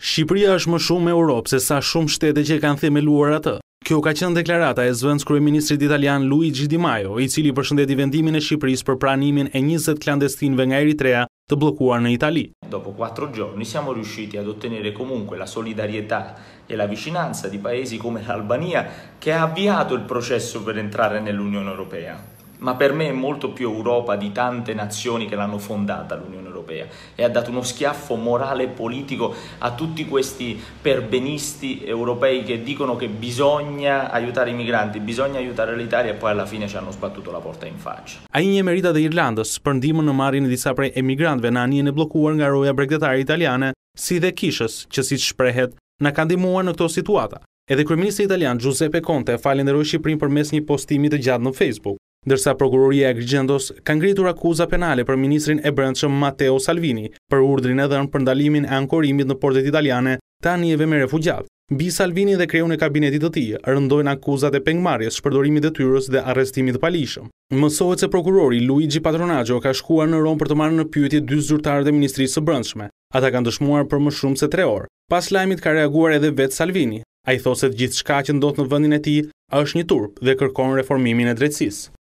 Shqipëria është më shumë me Europë se sa shumë shtete që kanë themeluar atë. Kjo ka qenë deklarata e zvëndës ministrit italian Luigi Di Maio, i cili përshëndeti vendimin e Shqipërisë për pranimin e 20 klandestinve nga Eritrea të blokuar në Itali. Dopo 4 gjorni siamo riusciti ad ottenere comunque la solidarietà e la vicinanza di paesi come l'Albania che ha avviato il processo per entrare nell'Unione Europea. Ma per me è molto più Europa di tante nazioni che l'hanno fondata l'Union. Europea europea e ha dato uno schiaffo morale e politico a tutti questi perbenisti europei che dicono che bisogna aiutare i migranti, bisogna aiutare l'Italia e poi alla fine ci hanno sbattuto la porta in faccia. A i emerita Irlandës për spërndimën në marrjen e disa prej emigrantëve në anijen e bllokuar nga roja bregdetare italiane, si dhe kishës që siç shprehet, na kanë ndihmuar në këtë situatë. Edhe kryeministri italian Giuseppe Conte falënderoi Shqipërinë përmes një postimi të gjatë në Facebook ndërsa Prokuroria e Grigjendos ka ngritur akuza penale për Ministrin e Brendshëm Matteo Salvini për urdrin e dhënë për ndalimin e ankorimit në portet italiane të anijeve me refugjat. Bi Salvini dhe kreun e kabinetit të ti rëndojnë akuzat e pengmarjes, shpërdorimit e tyros dhe arrestimit palishëm. Mësohet se prokurori Luigi Patronaggio ka shkuar në Rom për të marrë në pyetje dy zhurtarët e Ministrisë së Brendshme. Ata kanë dëshmuar për më shumë se 3 orë. Pas lajmit ka reaguar edhe vetë Salvini. A i thosë gjithë shka që ndodhë në vëndin e ti është një turp dhe kërkon reformimin e drejtsisë.